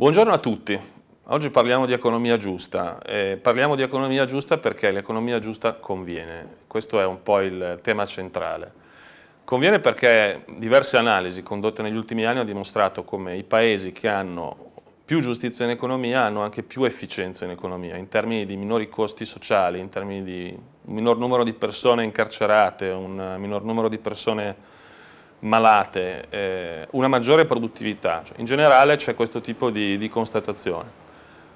Buongiorno a tutti. Oggi parliamo di economia giusta. Eh, parliamo di economia giusta perché l'economia giusta conviene. Questo è un po' il tema centrale. Conviene perché diverse analisi condotte negli ultimi anni hanno dimostrato come i paesi che hanno più giustizia in economia hanno anche più efficienza in economia, in termini di minori costi sociali, in termini di un minor numero di persone incarcerate, un minor numero di persone malate, eh, una maggiore produttività. Cioè, in generale c'è questo tipo di, di, constatazione.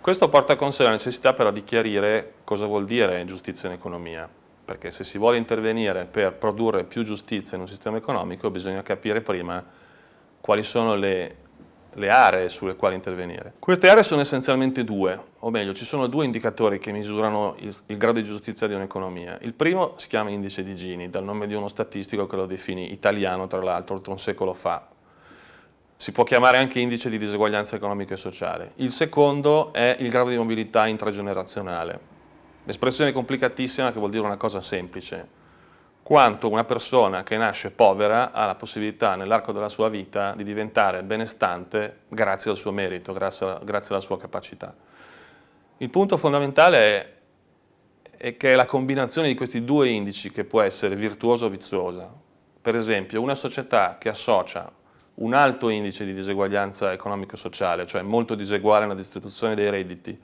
Questo porta con sé la necessità però di chiarire cosa vuol dire giustizia in economia, perché se si vuole intervenire per produrre più giustizia in un sistema economico bisogna capire prima quali sono le le aree sulle quali intervenire. Queste aree sono essenzialmente due, o meglio ci sono due indicatori che misurano il, il grado di giustizia di un'economia. Il primo si chiama indice di Gini, dal nome di uno statistico che lo definì italiano tra l'altro oltre un secolo fa. Si può chiamare anche indice di diseguaglianza economica e sociale. Il secondo è il grado di mobilità intragenerazionale, l'espressione complicatissima che vuol dire una cosa semplice quanto una persona che nasce povera ha la possibilità nell'arco della sua vita di diventare benestante grazie al suo merito, grazie alla, grazie alla sua capacità. Il punto fondamentale è, è, che è la combinazione di questi due indici che può essere virtuosa o viziosa. Per esempio, una società che associa un alto indice di diseguaglianza economico-sociale, cioè molto diseguale nella distribuzione dei redditi,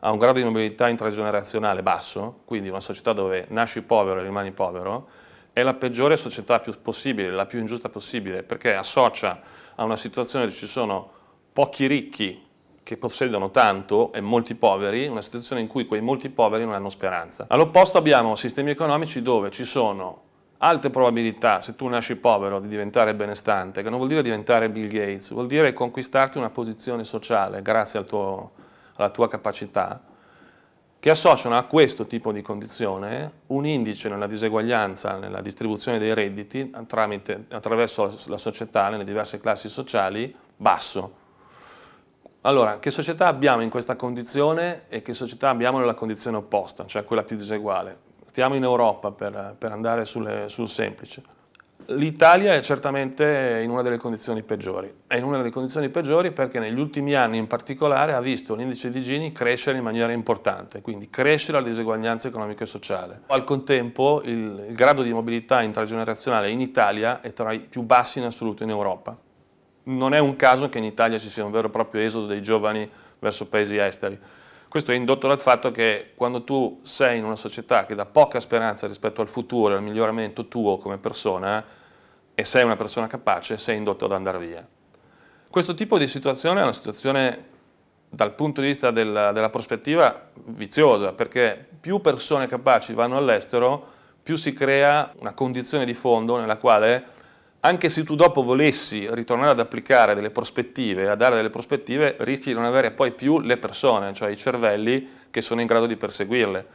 ha un grado di mobilità intragenerazionale basso, quindi una società dove nasci povero e rimani povero, è la peggiore società più possibile, la più ingiusta possibile, perché associa a una situazione dove ci sono pochi ricchi che possiedono tanto e molti poveri, una situazione in cui quei molti poveri non hanno speranza. All'opposto abbiamo sistemi economici dove ci sono alte probabilità, se tu nasci povero, di diventare benestante, che non vuol dire diventare Bill Gates, vuol dire conquistarti una posizione sociale grazie al tuo alla tua capacità, che associano a questo tipo di condizione un indice nella diseguaglianza, nella distribuzione dei redditi tramite, attraverso la società, nelle diverse classi sociali, basso. Allora, che società abbiamo in questa condizione e che società abbiamo nella condizione opposta, cioè quella più diseguale? Stiamo in Europa per, per andare sulle, sul semplice. L'Italia è certamente in una delle condizioni peggiori, è in una delle condizioni peggiori perché negli ultimi anni in particolare ha visto l'indice di Gini crescere in maniera importante, quindi crescere la diseguaglianza economica e sociale. Al contempo il, il grado di mobilità intergenerazionale in Italia è tra i più bassi in assoluto in Europa. Non è un caso che in Italia ci sia un vero e proprio esodo dei giovani verso paesi esteri. Questo è indotto dal fatto che quando tu sei in una società che dà poca speranza rispetto al futuro, e al miglioramento tuo come persona, e sei una persona capace, sei indotto ad andare via. Questo tipo di situazione è una situazione dal punto di vista della, della, prospettiva viziosa, perché più persone capaci vanno all'estero, più si crea una condizione di fondo nella quale anche se tu dopo volessi ritornare ad applicare delle prospettive, a dare delle prospettive, rischi di non avere poi più le persone, cioè i cervelli che sono in grado di perseguirle.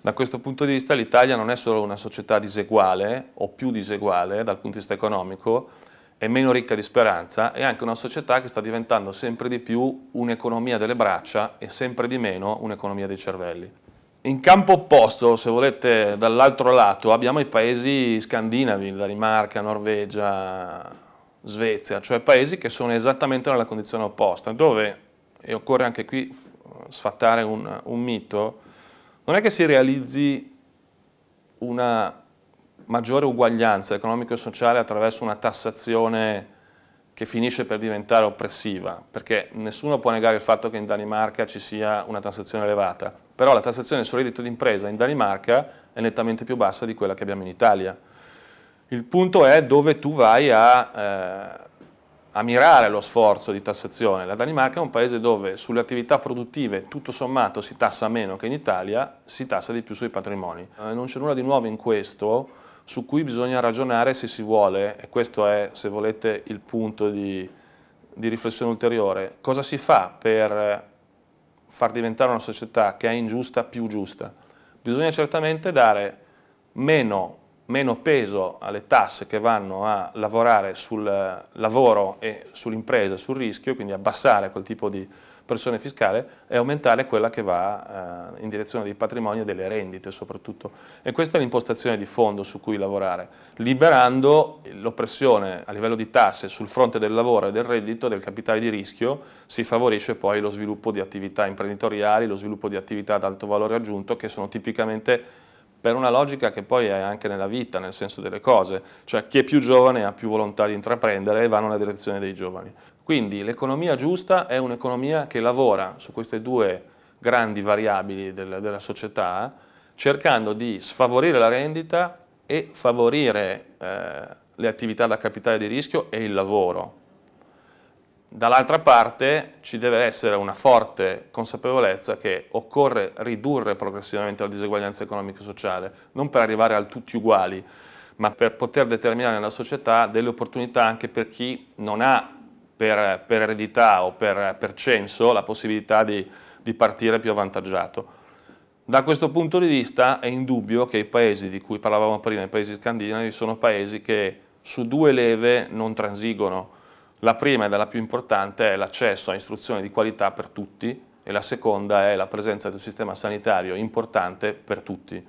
Da questo punto di vista l'Italia non è solo una società diseguale o più diseguale dal punto di vista economico, è meno ricca di speranza, è anche una società che sta diventando sempre di più un'economia delle braccia e sempre di meno un'economia dei cervelli. In campo opposto, se volete, dall'altro lato abbiamo i paesi scandinavi, Danimarca, Norvegia, Svezia, cioè paesi che sono esattamente nella condizione opposta, dove, e occorre anche qui sfatare un, un mito, non è che si realizzi una maggiore uguaglianza economico e sociale attraverso una tassazione che finisce per diventare oppressiva, perché nessuno può negare il fatto che in Danimarca ci sia una tassazione elevata, però la tassazione sul reddito d'impresa in Danimarca è nettamente più bassa di quella che abbiamo in Italia. Il punto è dove tu vai a, eh, a mirare lo sforzo di tassazione. La Danimarca è un paese dove sulle attività produttive tutto sommato si tassa meno che in Italia, si tassa di più sui patrimoni. Eh, non c'è nulla di nuovo in questo, su cui bisogna ragionare se si vuole, e questo è, se volete, il punto di, di riflessione ulteriore, cosa si fa per far diventare una società che è ingiusta più giusta? Bisogna certamente dare meno, meno peso alle tasse che vanno a lavorare sul lavoro e sull'impresa, sul rischio, quindi abbassare quel tipo di pressione fiscale e aumentare quella che va eh, in direzione dei patrimoni e delle rendite soprattutto. E questa è l'impostazione di fondo su cui lavorare, liberando l'oppressione a livello di tasse sul fronte del lavoro e del reddito del capitale di rischio, si favorisce poi lo sviluppo di attività imprenditoriali, lo sviluppo di attività ad alto valore aggiunto che sono tipicamente per una logica che poi è anche nella vita, nel senso delle cose, cioè chi è più giovane ha più volontà di intraprendere e va nella direzione dei giovani. Quindi l'economia giusta è un'economia che lavora su queste due grandi variabili del, della società, cercando di sfavorire la rendita e favorire eh, le attività da capitale di rischio e il lavoro. Dall'altra parte ci deve essere una forte consapevolezza che occorre ridurre progressivamente la diseguaglianza economica e sociale, non per arrivare al tutti uguali, ma per poter determinare nella società delle opportunità anche per chi non ha per, per eredità o per, per, censo la possibilità di, di partire più avvantaggiato. Da questo punto di vista è indubbio che i paesi di cui parlavamo prima, i paesi scandinavi, sono paesi che su due leve non transigono. La prima ed è la più importante è l'accesso a istruzioni di qualità per tutti e la seconda è la presenza di un sistema sanitario importante per tutti.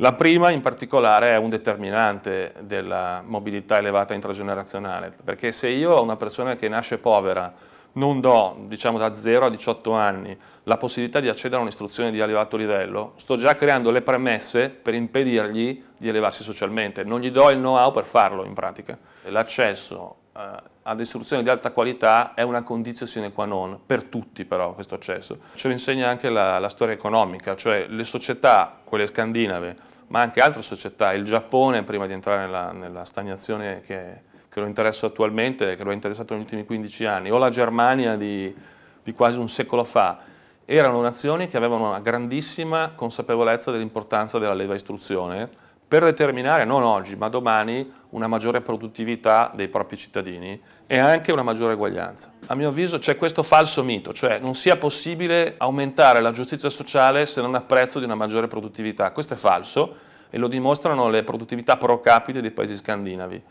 La prima in particolare è un determinante della mobilità elevata intragenerazionale, perché se io a una persona che nasce povera non do, diciamo da 0 a 18 anni, la possibilità di accedere a un'istruzione di elevato livello, sto già creando le premesse per impedirgli di elevarsi socialmente, non gli do il know-how per farlo in pratica. L'accesso eh, a istruzione di alta qualità è una condizione sine qua non, per tutti però questo accesso. Ce lo insegna anche la, la storia economica, cioè le società, quelle scandinave, ma anche altre società, il Giappone prima di entrare nella, nella stagnazione che, che, lo interessa attualmente, che lo ha interessato negli ultimi 15 anni, o la Germania di, di quasi un secolo fa, erano nazioni che avevano una grandissima consapevolezza dell'importanza della leva istruzione, per determinare non oggi ma domani una maggiore produttività dei propri cittadini e anche una maggiore eguaglianza. A mio avviso c'è questo falso mito, cioè non sia possibile aumentare la giustizia sociale se non a prezzo di una maggiore produttività. Questo è falso e lo dimostrano le produttività pro capite dei paesi scandinavi.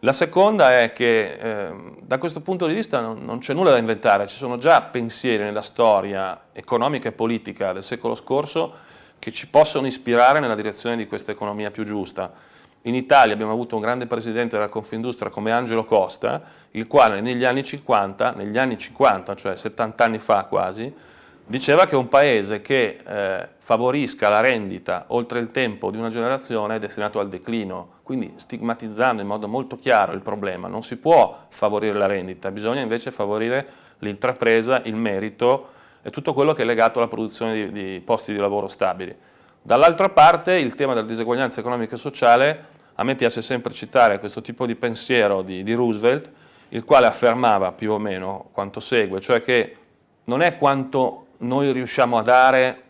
La seconda è che eh, da questo punto di vista non, non c'è nulla da inventare, ci sono già pensieri nella storia economica e politica del secolo scorso che ci possono ispirare nella direzione di questa economia più giusta. In Italia abbiamo avuto un grande presidente della Confindustria come Angelo Costa, il quale negli anni 50, negli anni 50 cioè 70 anni fa quasi, diceva che un paese che eh, favorisca la rendita oltre il tempo di una generazione è destinato al declino, quindi stigmatizzando in modo molto chiaro il problema. Non si può favorire la rendita, bisogna invece favorire l'intrapresa, il merito, è tutto quello che è legato alla produzione di, di posti di lavoro stabili. Dall'altra parte il tema della diseguaglianza economica e sociale, a me piace sempre citare questo tipo di pensiero di, di Roosevelt, il quale affermava più o meno quanto segue, cioè che non è quanto noi riusciamo a dare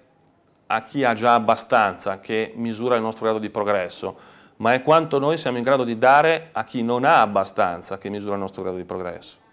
a chi ha già abbastanza che misura il nostro grado di progresso, ma è quanto noi siamo in grado di dare a chi non ha abbastanza che misura il nostro grado di progresso.